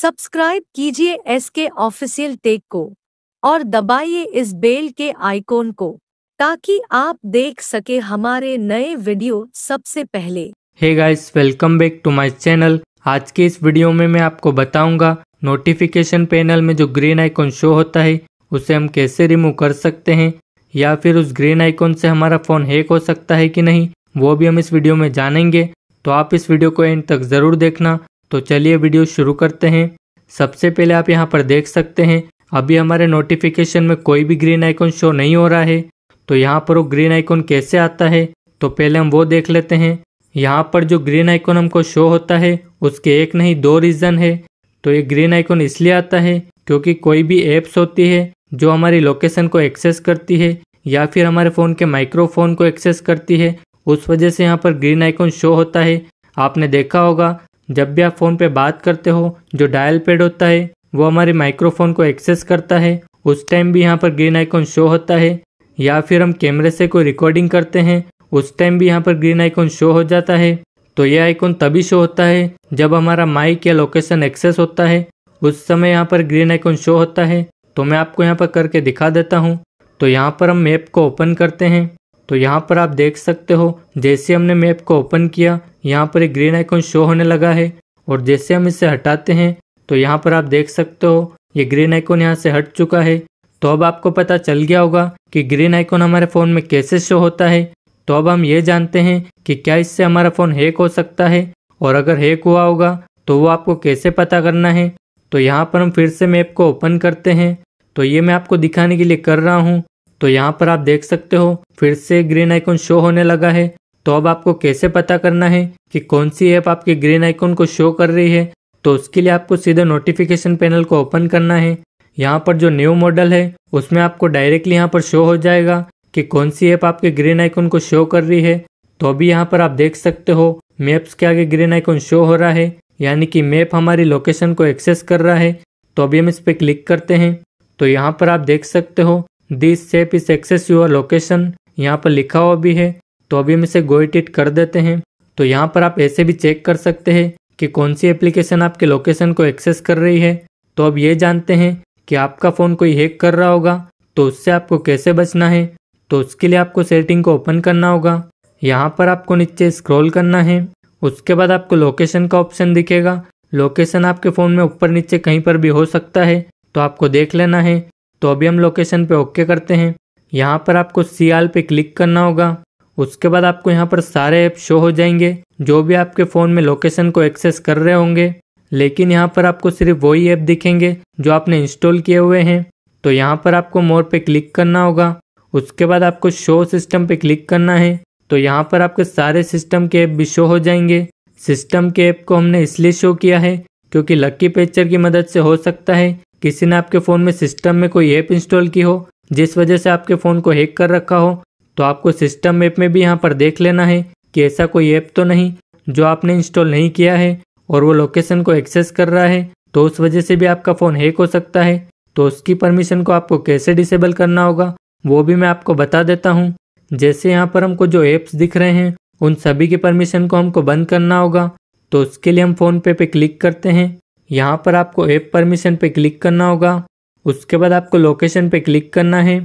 subscribe कीजिए S के official take को और दबाइए इस बेल के आइकॉन को ताकि आप देख सके हमारे नए वीडियो सबसे पहले hey guys welcome back to my channel आज के इस वीडियो में मैं आपको बताऊंगा नोटिफिकेशन पैनल में जो ग्रीन आइकॉन शो होता है उसे हम कैसे रिमूव कर सकते हैं या फिर उस ग्रीन आइकॉन से हमारा फ़ोन हैक हो सकता है कि नहीं वो भी हम इस वीडियो में जानेंगे तो आप इस वीडियो को एंड तक ज़रूर देखना तो चलिए वीडियो शुरू करते हैं सबसे पहले आप यहाँ पर देख सकते हैं अभी हमारे नोटिफिकेशन में कोई भी ग्रीन आइकॉन शो नहीं हो रहा है तो यहाँ पर वो ग्रीन आइकॉन कैसे आता है तो पहले हम वो देख लेते हैं यहाँ पर जो ग्रीन आइकॉन हमको शो होता है उसके एक नहीं दो रीज़न है तो ये ग्रीन आइकॉन इसलिए आता है क्योंकि कोई भी एप्स होती है जो हमारी लोकेशन को एक्सेस करती है या फिर हमारे फ़ोन के माइक्रोफोन को एक्सेस करती है उस वजह से यहाँ पर ग्रीन आइकॉन शो होता है आपने देखा होगा जब भी आप फ़ोन पे बात करते हो जो डायल पेड होता है वो हमारे माइक्रोफोन को एक्सेस करता है उस टाइम भी यहाँ पर ग्रीन आइकॉन शो होता है या फिर हम कैमरे से कोई रिकॉर्डिंग करते हैं उस टाइम भी यहाँ पर ग्रीन आइकॉन शो हो जाता है तो यह आइकॉन तभी शो होता है जब हमारा माइक या लोकेशन एक्सेस होता है उस समय यहाँ पर ग्रीन आइकॉन शो होता है तो मैं आपको यहाँ पर करके दिखा देता हूँ तो यहाँ पर हम मैप को ओपन करते हैं तो यहाँ पर आप देख सकते हो जैसे हमने मैप को ओपन किया यहाँ पर एक ग्रीन आइकॉन शो होने लगा है और जैसे हम इसे हटाते हैं तो यहाँ पर आप देख सकते हो ये ग्रीन आइकॉन यहाँ से हट चुका है तो अब आपको पता चल गया होगा कि ग्रीन आइकॉन हमारे फ़ोन में कैसे शो होता है तो अब हम ये जानते हैं कि क्या इससे हमारा फ़ोन हैक हो सकता है और अगर हैक हुआ होगा तो वो आपको कैसे पता करना है तो यहाँ पर हम फिर से मैप को ओपन करते हैं तो ये मैं आपको दिखाने के लिए कर रहा हूँ तो यहाँ पर आप देख सकते हो फिर से ग्रीन आइकॉन शो होने लगा है तो अब आपको कैसे पता करना है कि कौन सी ऐप आपके ग्रीन आइकॉन को शो कर रही है तो उसके लिए आपको सीधे नोटिफिकेशन पैनल को ओपन करना है यहाँ पर जो न्यू मॉडल है उसमें आपको डायरेक्टली यहाँ पर शो हो जाएगा कि कौन सी ऐप आपके ग्रीन आइकॉन को शो कर रही है तो अभी यहाँ पर आप देख सकते हो मैप्स के आगे ग्रीन आइकॉन शो हो रहा है यानी कि मैप हमारी लोकेशन को एक्सेस कर रहा है तो अभी हम इस पर क्लिक करते हैं तो यहाँ पर आप देख सकते हो दिस सेप इस एक्सेस यूर लोकेशन यहाँ पर लिखा हुआ भी है तो अभी हम इसे गोइट इट कर देते हैं तो यहाँ पर आप ऐसे भी चेक कर सकते हैं कि कौन सी एप्लीकेशन आपके लोकेशन को एक्सेस कर रही है तो अब ये जानते हैं कि आपका फ़ोन कोई हैक कर रहा होगा तो उससे आपको कैसे बचना है तो उसके लिए आपको सेटिंग को ओपन करना होगा यहाँ पर आपको नीचे स्क्रॉल करना है उसके बाद आपको लोकेशन का ऑप्शन दिखेगा लोकेशन आपके फ़ोन में ऊपर नीचे कहीं पर भी हो सकता है तो आपको देख लेना है तो अभी हम लोकेशन पे ओके करते हैं यहाँ पर आपको सी आल पे क्लिक करना होगा उसके बाद आपको यहाँ पर सारे ऐप शो हो जाएंगे जो भी आपके फ़ोन में लोकेशन को एक्सेस कर रहे होंगे लेकिन यहाँ पर आपको सिर्फ वही ऐप दिखेंगे जो आपने इंस्टॉल किए हुए हैं तो यहाँ पर आपको मोर पे क्लिक करना होगा उसके बाद आपको शो सिस्टम पे क्लिक करना है तो यहाँ पर आपके सारे सिस्टम के ऐप भी शो हो जाएंगे सिस्टम के ऐप को हमने इसलिए शो किया है क्योंकि लक्की पिक्चर की मदद से हो सकता है किसी ने आपके फ़ोन में सिस्टम में कोई ऐप इंस्टॉल की हो जिस वजह से आपके फ़ोन को हैक कर रखा हो तो आपको सिस्टम ऐप में भी यहाँ पर देख लेना है कि ऐसा कोई ऐप तो नहीं जो आपने इंस्टॉल नहीं किया है और वो लोकेशन को एक्सेस कर रहा है तो उस वजह से भी आपका फ़ोन हैक हो सकता है तो उसकी परमिशन को आपको कैसे डिसेबल करना होगा वो भी मैं आपको बता देता हूँ जैसे यहाँ पर हमको जो ऐप्स दिख रहे हैं उन सभी की परमिशन को हमको बंद करना होगा तो उसके लिए हम फ़ोन पे पे क्लिक करते हैं यहाँ पर आपको ऐप परमिशन पे क्लिक करना होगा उसके बाद आपको लोकेशन पे क्लिक करना है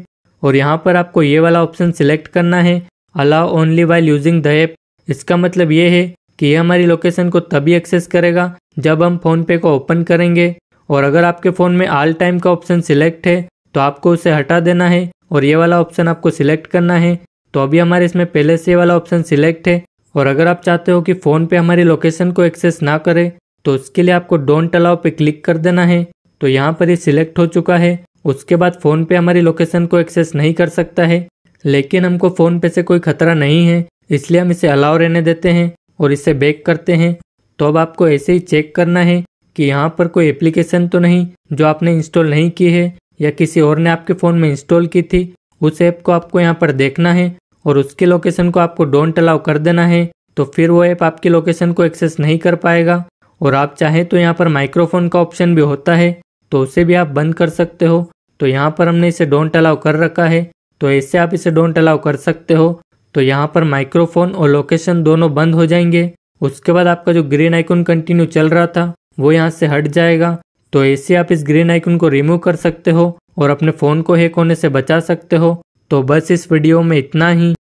और यहाँ पर आपको ये वाला ऑप्शन सिलेक्ट करना है allow only while using the app इसका मतलब ये है कि ये हमारी लोकेशन को तभी एक्सेस करेगा जब हम फ़ोन पे को ओपन करेंगे और अगर आपके फ़ोन में आल टाइम का ऑप्शन सिलेक्ट है तो आपको उसे हटा देना है और ये वाला ऑप्शन आपको सिलेक्ट करना है तो अभी हमारे इसमें पहले से वाला ऑप्शन सिलेक्ट है और अगर आप चाहते हो कि फ़ोन पे हमारी लोकेशन को एक्सेस ना करे तो उसके लिए आपको डोंट अलाउ पे क्लिक कर देना है तो यहाँ पर ये सिलेक्ट हो चुका है उसके बाद फ़ोन पे हमारी लोकेशन को एक्सेस नहीं कर सकता है लेकिन हमको फ़ोन पे से कोई खतरा नहीं है इसलिए हम इसे अलाउ रहने देते हैं और इसे बैक करते हैं तो अब आपको ऐसे ही चेक करना है कि यहाँ पर कोई एप्लीकेशन तो नहीं जो आपने इंस्टॉल नहीं की है या किसी और ने आपके फ़ोन में इंस्टॉल की थी उस ऐप को आपको यहाँ पर देखना है और उसके लोकेशन को आपको डोंट अलाउ कर देना है तो फिर वो ऐप आपकी लोकेशन को एक्सेस नहीं कर पाएगा और आप चाहे तो यहाँ पर माइक्रोफोन का ऑप्शन भी होता है तो उसे भी आप बंद कर सकते हो तो यहाँ पर हमने इसे डोंट अलाउ कर रखा है तो ऐसे आप इसे डोंट अलाउ कर सकते हो तो यहाँ पर माइक्रोफोन और लोकेशन दोनों बंद हो जाएंगे उसके बाद आपका जो ग्रीन आइकन कंटिन्यू चल रहा था वो यहाँ से हट जाएगा तो ऐसे आप इस ग्रीन आइकन को रिमूव कर सकते हो और अपने फ़ोन को हैक होने से बचा सकते हो तो बस इस वीडियो में इतना ही